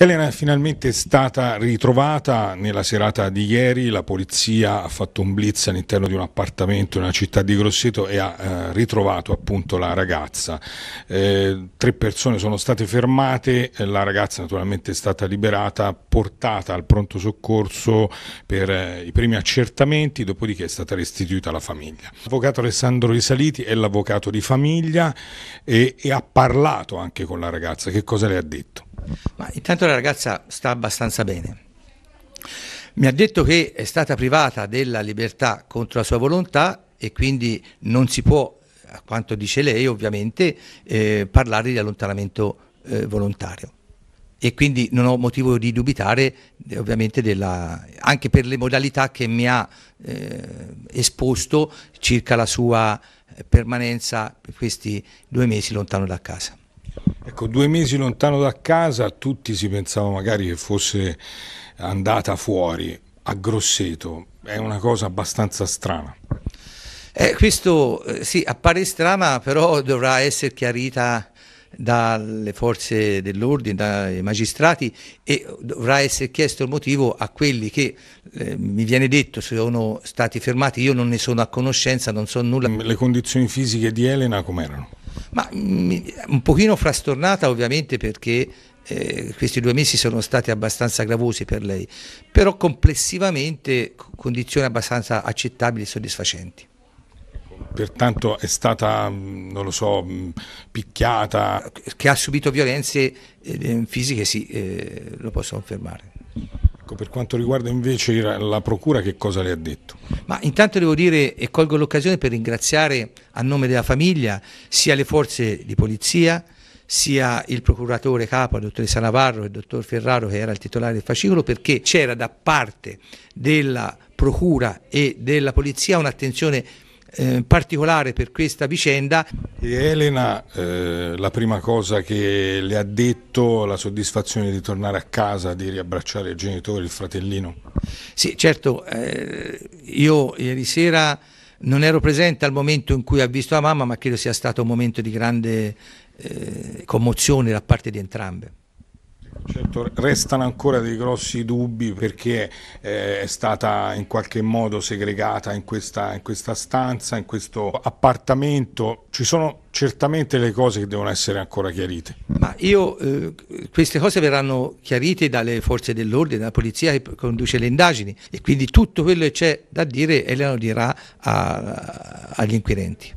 Elena è finalmente stata ritrovata nella serata di ieri, la polizia ha fatto un blitz all'interno di un appartamento nella città di Grosseto e ha eh, ritrovato appunto la ragazza. Eh, tre persone sono state fermate, la ragazza naturalmente è stata liberata, portata al pronto soccorso per eh, i primi accertamenti, dopodiché è stata restituita alla famiglia. L'avvocato Alessandro Risaliti è l'avvocato di famiglia e, e ha parlato anche con la ragazza, che cosa le ha detto? Ma intanto la ragazza sta abbastanza bene. Mi ha detto che è stata privata della libertà contro la sua volontà e quindi non si può, a quanto dice lei ovviamente, eh, parlare di allontanamento eh, volontario. E quindi non ho motivo di dubitare eh, ovviamente della, anche per le modalità che mi ha eh, esposto circa la sua eh, permanenza per questi due mesi lontano da casa. Ecco, due mesi lontano da casa tutti si pensavano magari che fosse andata fuori a Grosseto, è una cosa abbastanza strana. Eh, questo eh, sì, appare strana, però dovrà essere chiarita dalle forze dell'ordine, dai magistrati e dovrà essere chiesto il motivo a quelli che eh, mi viene detto sono stati fermati, io non ne sono a conoscenza, non so nulla. Le condizioni fisiche di Elena com'erano? Ma mm, un pochino frastornata ovviamente perché eh, questi due mesi sono stati abbastanza gravosi per lei, però complessivamente condizioni abbastanza accettabili e soddisfacenti. Pertanto è stata, mm, non lo so, mm, picchiata. Che ha subito violenze eh, fisiche, sì, eh, lo posso confermare. Ecco, per quanto riguarda invece la Procura, che cosa le ha detto? Ma intanto devo dire e colgo l'occasione per ringraziare a nome della famiglia sia le forze di polizia, sia il procuratore capo, la dottoressa Navarro e il dottor Ferraro che era il titolare del fascicolo perché c'era da parte della procura e della polizia un'attenzione eh, particolare per questa vicenda. E Elena, eh, la prima cosa che le ha detto, la soddisfazione di tornare a casa, di riabbracciare il genitore, il fratellino? Sì, certo, eh, io ieri sera non ero presente al momento in cui ha visto la mamma, ma credo sia stato un momento di grande eh, commozione da parte di entrambe. Certo, restano ancora dei grossi dubbi perché eh, è stata in qualche modo segregata in questa, in questa stanza, in questo appartamento. Ci sono certamente le cose che devono essere ancora chiarite. Ma io, eh, queste cose verranno chiarite dalle forze dell'ordine, dalla polizia che conduce le indagini e quindi tutto quello che c'è da dire Elena dirà a, agli inquirenti.